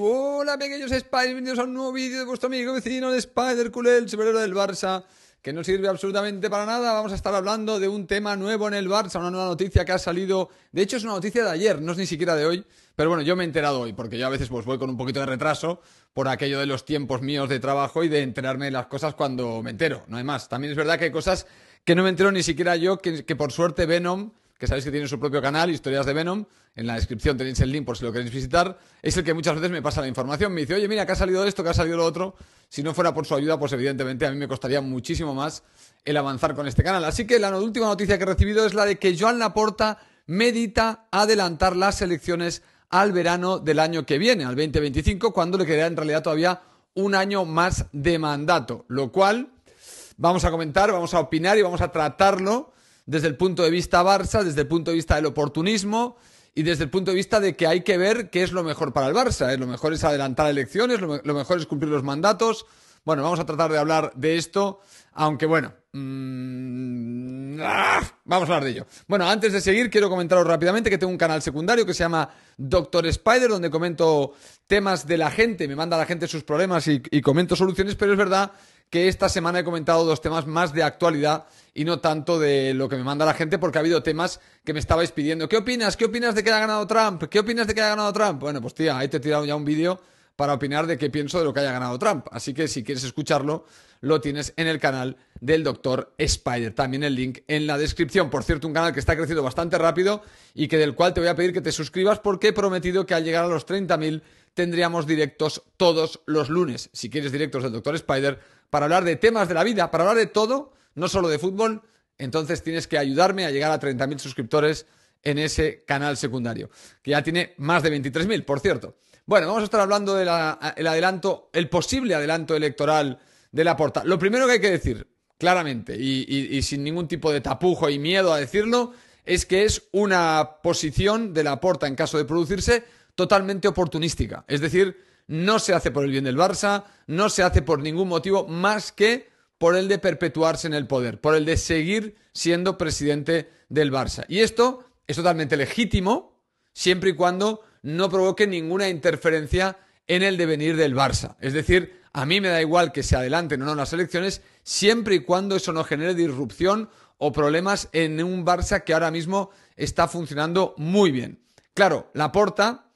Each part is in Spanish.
Hola pequeños Spiders, bienvenidos a un nuevo vídeo de vuestro amigo vecino de Spider Cool el superhéroe del Barça, que no sirve absolutamente para nada. Vamos a estar hablando de un tema nuevo en el Barça, una nueva noticia que ha salido. De hecho, es una noticia de ayer, no es ni siquiera de hoy, pero bueno, yo me he enterado hoy, porque yo a veces pues voy con un poquito de retraso por aquello de los tiempos míos de trabajo y de enterarme de las cosas cuando me entero, no hay más. También es verdad que hay cosas que no me entero ni siquiera yo, que por suerte Venom que sabéis que tiene su propio canal, Historias de Venom. En la descripción tenéis el link por si lo queréis visitar. Es el que muchas veces me pasa la información. Me dice, oye, mira, que ha salido esto, que ha salido lo otro. Si no fuera por su ayuda, pues evidentemente a mí me costaría muchísimo más el avanzar con este canal. Así que la última noticia que he recibido es la de que Joan Laporta medita adelantar las elecciones al verano del año que viene, al 2025, cuando le queda en realidad todavía un año más de mandato, lo cual vamos a comentar, vamos a opinar y vamos a tratarlo desde el punto de vista Barça, desde el punto de vista del oportunismo y desde el punto de vista de que hay que ver qué es lo mejor para el Barça. ¿eh? Lo mejor es adelantar elecciones, lo mejor es cumplir los mandatos. Bueno, vamos a tratar de hablar de esto, aunque bueno, Mm, ¡ah! Vamos a hablar de ello. Bueno, antes de seguir, quiero comentaros rápidamente que tengo un canal secundario que se llama Doctor Spider, donde comento temas de la gente, me manda la gente sus problemas y, y comento soluciones, pero es verdad que esta semana he comentado dos temas más de actualidad y no tanto de lo que me manda la gente, porque ha habido temas que me estabais pidiendo. ¿Qué opinas? ¿Qué opinas de que ha ganado Trump? ¿Qué opinas de que ha ganado Trump? Bueno, pues tía, ahí te he tirado ya un vídeo para opinar de qué pienso de lo que haya ganado Trump. Así que si quieres escucharlo, lo tienes en el canal del Dr. Spider. También el link en la descripción. Por cierto, un canal que está creciendo bastante rápido y que del cual te voy a pedir que te suscribas porque he prometido que al llegar a los 30.000 tendríamos directos todos los lunes. Si quieres directos del Dr. Spider, para hablar de temas de la vida, para hablar de todo, no solo de fútbol, entonces tienes que ayudarme a llegar a 30.000 suscriptores en ese canal secundario, que ya tiene más de 23.000, por cierto. Bueno, vamos a estar hablando del adelanto, el posible adelanto electoral de la porta. Lo primero que hay que decir, claramente, y, y sin ningún tipo de tapujo y miedo a decirlo, es que es una posición de la porta en caso de producirse totalmente oportunística. Es decir, no se hace por el bien del Barça, no se hace por ningún motivo más que por el de perpetuarse en el poder, por el de seguir siendo presidente del Barça. Y esto es totalmente legítimo siempre y cuando no provoque ninguna interferencia en el devenir del Barça. Es decir, a mí me da igual que se adelanten o no las elecciones, siempre y cuando eso no genere disrupción o problemas en un Barça que ahora mismo está funcionando muy bien. Claro, Laporta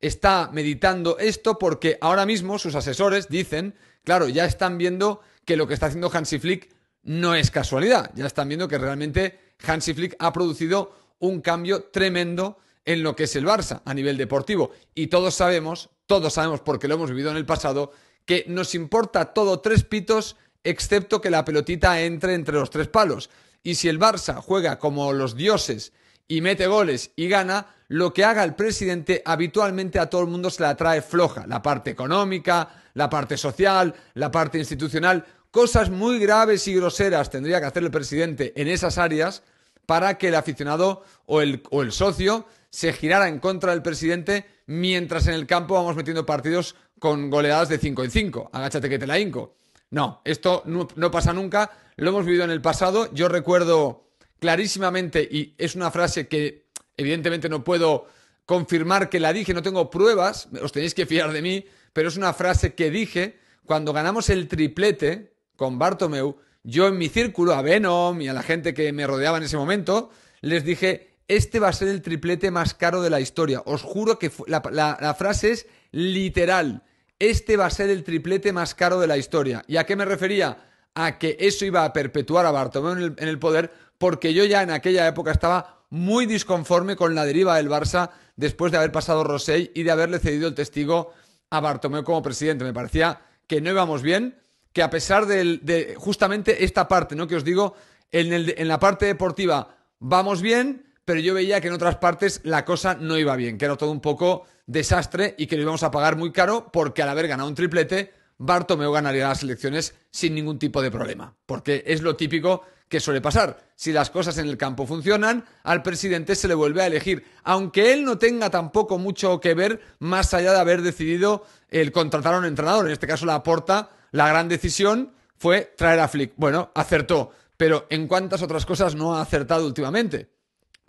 está meditando esto porque ahora mismo sus asesores dicen, claro, ya están viendo que lo que está haciendo Hansi Flick no es casualidad, ya están viendo que realmente Hansi Flick ha producido un cambio tremendo en lo que es el Barça a nivel deportivo. Y todos sabemos, todos sabemos porque lo hemos vivido en el pasado, que nos importa todo tres pitos excepto que la pelotita entre entre los tres palos. Y si el Barça juega como los dioses y mete goles y gana, lo que haga el presidente habitualmente a todo el mundo se la trae floja. La parte económica, la parte social, la parte institucional, cosas muy graves y groseras tendría que hacer el presidente en esas áreas para que el aficionado o el, o el socio se girara en contra del presidente, mientras en el campo vamos metiendo partidos con goleadas de 5 en 5. Agáchate que te la hinco. No, esto no, no, pasa nunca, lo hemos vivido en el pasado. Yo recuerdo clarísimamente, y es una frase que evidentemente no puedo confirmar que la dije, no tengo pruebas, os tenéis que fiar de mí, pero es una frase que dije cuando ganamos el triplete con Bartomeu, yo en mi círculo, a Venom y a la gente que me rodeaba en ese momento, les dije, este va a ser el triplete más caro de la historia. Os juro que la, frase es literal. Este va a ser el triplete más caro de la historia. ¿Y a qué me refería? A que eso iba a perpetuar a Bartomeu en el, poder, porque yo ya en aquella época estaba muy disconforme con la deriva del Barça después de haber pasado Rosell y de haberle cedido el testigo a Bartomeu como presidente. Me parecía que no íbamos bien, que a pesar de justamente esta parte, ¿no? Que os digo, en, en la parte deportiva vamos bien, pero yo veía que en otras partes la cosa no iba bien, que era todo un poco desastre y que lo íbamos a pagar muy caro porque al haber ganado un triplete, Bartomeu ganaría las elecciones sin ningún tipo de problema, porque es lo típico que suele pasar. Si las cosas en el campo funcionan, al presidente se le vuelve a elegir, aunque él no tenga tampoco mucho que ver más allá de haber decidido el contratar a un entrenador, en este caso la aporta, la gran decisión fue traer a Flick. Bueno, acertó, pero ¿en cuántas otras cosas no ha acertado últimamente?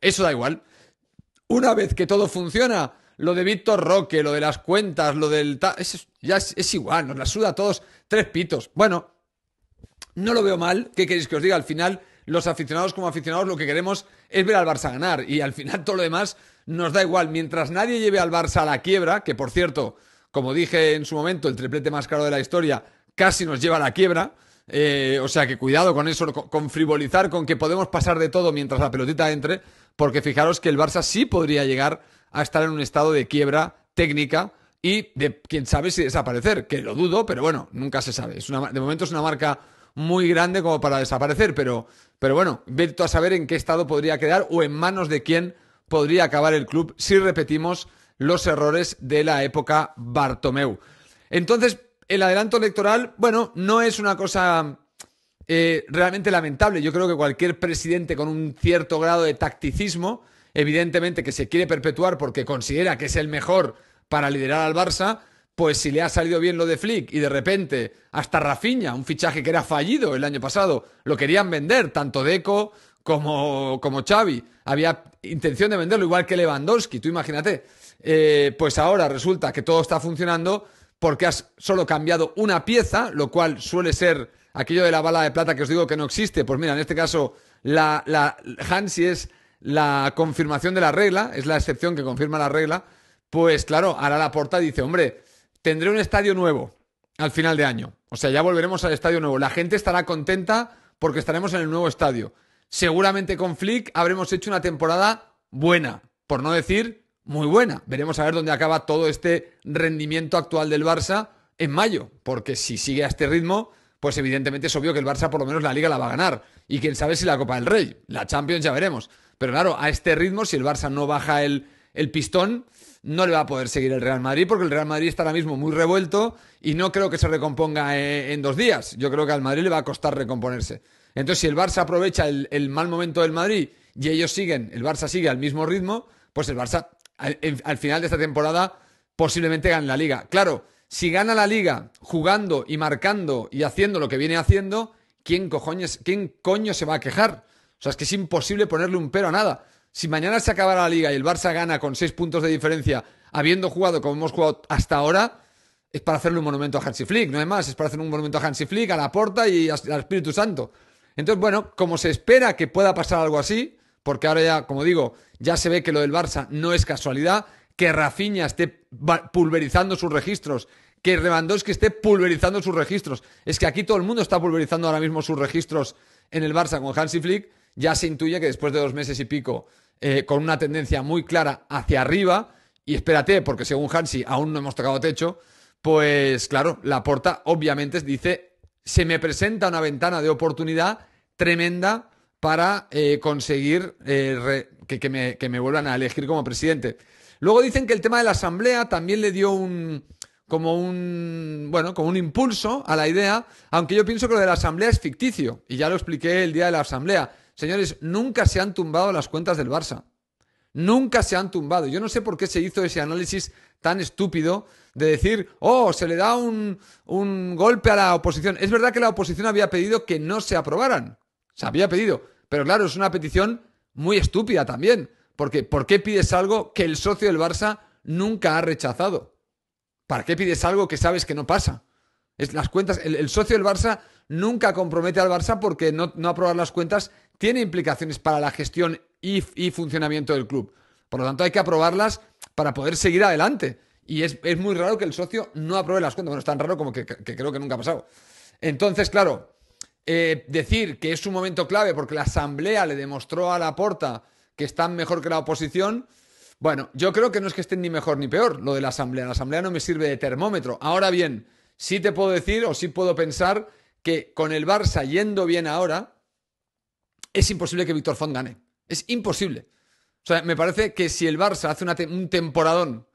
Eso da igual. Una vez que todo funciona, lo de Víctor Roque, lo de las cuentas, lo del... Es, ya es, igual, nos la suda a todos tres pitos. Bueno, no lo veo mal, ¿qué queréis que os diga? Al final, los aficionados como aficionados lo que queremos es ver al Barça ganar y al final todo lo demás nos da igual. Mientras nadie lleve al Barça a la quiebra, que por cierto, como dije en su momento, el triplete más caro de la historia casi nos lleva a la quiebra, eh, o sea que cuidado con eso, con frivolizar, con que podemos pasar de todo mientras la pelotita entre, porque fijaros que el Barça sí podría llegar a estar en un estado de quiebra técnica y de quién sabe si desaparecer, que lo dudo, pero bueno, nunca se sabe. Es una, de momento es una marca muy grande como para desaparecer, pero, pero bueno, Veto a saber en qué estado podría quedar o en manos de quién podría acabar el club si repetimos los errores de la época Bartomeu. Entonces, el adelanto electoral, bueno, no es una cosa eh, realmente lamentable. Yo creo que cualquier presidente con un cierto grado de tacticismo, evidentemente que se quiere perpetuar porque considera que es el mejor para liderar al Barça, pues si le ha salido bien lo de Flick y de repente hasta Rafinha, un fichaje que era fallido el año pasado, lo querían vender, tanto Deco como, como Xavi. Había intención de venderlo, igual que Lewandowski, tú imagínate. Eh, pues ahora resulta que todo está funcionando porque has solo cambiado una pieza, lo cual suele ser aquello de la bala de plata que os digo que no existe. Pues mira, en este caso, la, Hansi es la confirmación de la regla, es la excepción que confirma la regla. Pues claro, ahora la porta dice, hombre, tendré un estadio nuevo al final de año. O sea, ya volveremos al estadio nuevo. La gente estará contenta porque estaremos en el nuevo estadio. Seguramente con Flick habremos hecho una temporada buena, por no decir muy buena. Veremos a ver dónde acaba todo este rendimiento actual del Barça en mayo, porque si sigue a este ritmo, pues evidentemente es obvio que el Barça por lo menos la liga la va a ganar. Y quién sabe si la Copa del Rey, la Champions ya veremos. Pero claro, a este ritmo, si el Barça no baja el, el pistón, no le va a poder seguir el Real Madrid, porque el Real Madrid está ahora mismo muy revuelto y no creo que se recomponga eh, en dos días. Yo creo que al Madrid le va a costar recomponerse. Entonces, si el Barça aprovecha el, el mal momento del Madrid y ellos siguen, el Barça sigue al mismo ritmo, pues el Barça al, final de esta temporada posiblemente gane la liga. Claro, si gana la liga jugando y marcando y haciendo lo que viene haciendo, ¿quién, cojones, ¿quién coño se va a quejar? O sea, es que es imposible ponerle un pero a nada. Si mañana se acaba la liga y el Barça gana con seis puntos de diferencia, habiendo jugado como hemos jugado hasta ahora, es para hacerle un monumento a Hansi Flick, no es más, es para hacerle un monumento a Hansi Flick, a la Porta y al Espíritu Santo. Entonces, bueno, como se espera que pueda pasar algo así, porque ahora ya, como digo, ya se ve que lo del Barça no es casualidad, que Rafinha esté pulverizando sus registros, que Lewandowski esté pulverizando sus registros. Es que aquí todo el mundo está pulverizando ahora mismo sus registros en el Barça con Hansi Flick. Ya se intuye que después de dos meses y pico, eh, con una tendencia muy clara hacia arriba, y espérate, porque según Hansi aún no hemos tocado techo, pues claro, la porta obviamente dice, se me presenta una ventana de oportunidad tremenda para eh, conseguir eh, que, me, vuelvan a elegir como presidente. Luego dicen que el tema de la asamblea también le dio un como un bueno como un impulso a la idea, aunque yo pienso que lo de la asamblea es ficticio y ya lo expliqué el día de la asamblea. Señores, nunca se han tumbado las cuentas del Barça. Nunca se han tumbado. Yo no sé por qué se hizo ese análisis tan estúpido de decir, oh, se le da un golpe a la oposición. Es verdad que la oposición había pedido que no se aprobaran, se había pedido. Pero claro, es una petición muy estúpida también. Porque ¿por qué pides algo que el socio del Barça nunca ha rechazado? ¿Para qué pides algo que sabes que no pasa? las cuentas, el, socio del Barça nunca compromete al Barça porque no, aprobar las cuentas tiene implicaciones para la gestión y, funcionamiento del club. Por lo tanto, hay que aprobarlas para poder seguir adelante. Y es, muy raro que el socio no apruebe las cuentas. Bueno, es tan raro como que creo que nunca ha pasado. Entonces, claro, eh, decir que es un momento clave porque la Asamblea le demostró a la porta que están mejor que la oposición. Bueno, yo creo que no es que estén ni mejor ni peor lo de la Asamblea. La Asamblea no me sirve de termómetro. Ahora bien, sí te puedo decir o sí puedo pensar que con el Barça yendo bien ahora, es imposible que Víctor Font gane. Es imposible. O sea, me parece que si el Barça hace un temporadón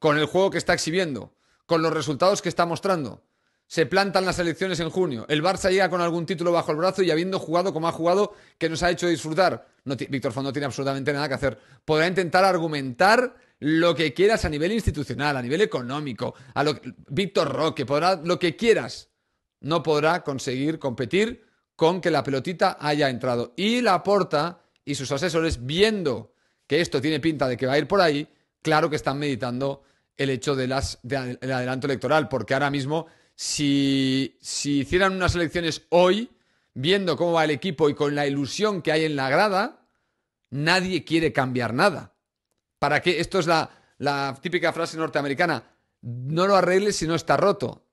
con el juego que está exhibiendo, con los resultados que está mostrando, se plantan las elecciones en junio. El Barça llega con algún título bajo el brazo y habiendo jugado como ha jugado, que nos ha hecho disfrutar. Víctor Font no tiene absolutamente nada que hacer. Podrá intentar argumentar lo que quieras a nivel institucional, a nivel económico, a lo, Víctor Roque, podrá lo que quieras. No podrá conseguir competir con que la pelotita haya entrado. Y la porta y sus asesores, viendo que esto tiene pinta de que va a ir por ahí, claro que están meditando el hecho del adelanto electoral, porque ahora mismo si, si hicieran unas elecciones hoy, viendo cómo va el equipo y con la ilusión que hay en la grada, nadie quiere cambiar nada. ¿Para que Esto es la, la típica frase norteamericana. No lo arregles si no está roto.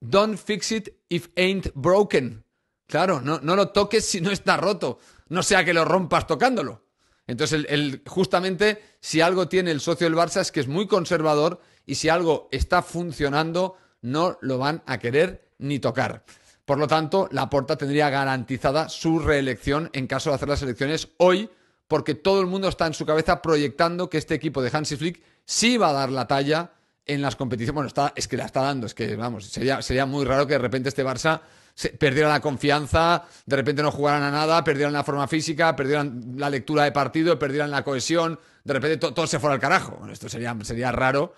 Don't fix it if ain't broken. Claro, no, no, lo toques si no está roto. No sea que lo rompas tocándolo. Entonces, el, justamente, si algo tiene el socio del Barça es que es muy conservador y si algo está funcionando, no lo van a querer ni tocar. Por lo tanto, Laporta tendría garantizada su reelección en caso de hacer las elecciones hoy, porque todo el mundo está en su cabeza proyectando que este equipo de Hansi Flick sí va a dar la talla en las competiciones. Bueno, es que la está dando, es que vamos, sería, sería muy raro que de repente este Barça perdiera la confianza, de repente no jugaran a nada, perdieran la forma física, perdieran la lectura de partido, perdieran la cohesión, de repente todo se fuera al carajo. esto sería, raro.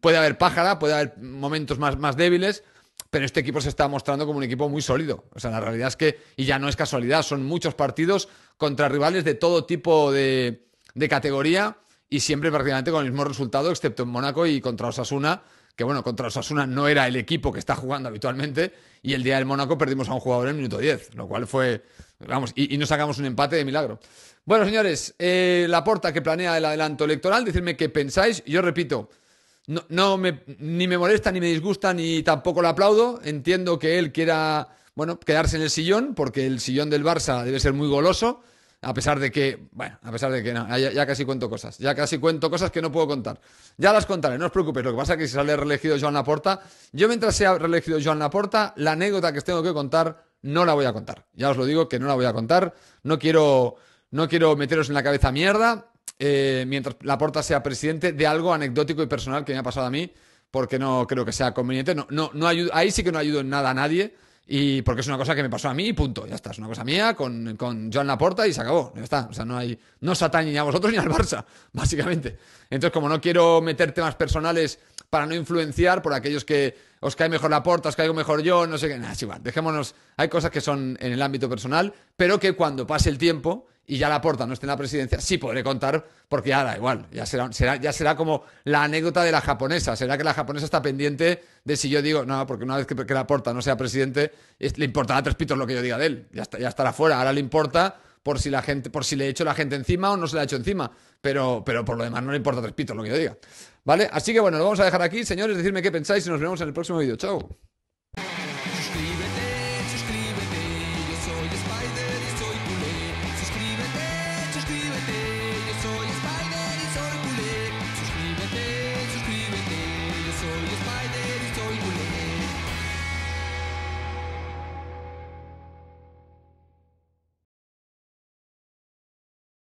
Puede haber pájara, puede haber momentos más, más débiles, pero este equipo se está mostrando como un equipo muy sólido. O sea, la realidad es que, y ya no es casualidad, son muchos partidos contra rivales de todo tipo de, de categoría y siempre prácticamente con el mismo resultado, excepto en Mónaco y contra Osasuna, que bueno, contra Osasuna no era el equipo que está jugando habitualmente, y el día del Mónaco perdimos a un jugador en el minuto 10, lo cual fue, vamos, y, no sacamos un empate de milagro. Bueno, señores, eh, la porta que planea el adelanto electoral, decirme qué pensáis, yo repito, no, no me, ni me molesta, ni me disgusta, ni tampoco lo aplaudo, entiendo que él quiera, bueno, quedarse en el sillón, porque el sillón del Barça debe ser muy goloso, a pesar de que, bueno, a pesar de que no, ya, casi cuento cosas, ya casi cuento cosas que no puedo contar. Ya las contaré, no os preocupéis. Lo que pasa es que si sale reelegido Joan Laporta, yo mientras sea reelegido Joan Laporta, la anécdota que os tengo que contar no la voy a contar. Ya os lo digo que no la voy a contar. No quiero, no quiero meteros en la cabeza mierda eh, mientras Laporta sea presidente de algo anecdótico y personal que me ha pasado a mí, porque no creo que sea conveniente. No, no, no ahí sí que no ayudo en nada a nadie y porque es una cosa que me pasó a mí y punto, ya está. Es una cosa mía con, con Joan Laporta y se acabó, ya está. O sea, no, hay, no se atañe ni a vosotros ni al Barça, básicamente. Entonces, como no quiero meter temas personales para no influenciar por aquellos que os cae mejor Laporta, os caigo mejor yo, no sé qué, nada, es igual. Dejémonos, hay cosas que son en el ámbito personal, pero que cuando pase el tiempo y ya la porta no esté en la presidencia, sí podré contar porque ahora igual, ya será, ya será como la anécdota de la japonesa, será que la japonesa está pendiente de si yo digo, no, porque una vez que, la porta no sea presidente, le importará tres pitos lo que yo diga de él, ya, ya estará fuera, ahora le importa por si la gente, por si le he hecho la gente encima o no se le ha hecho encima, pero, pero por lo demás no le importa tres pitos lo que yo diga. ¿Vale? Así que bueno, lo vamos a dejar aquí, señores, decirme qué pensáis y nos vemos en el próximo vídeo. Chao.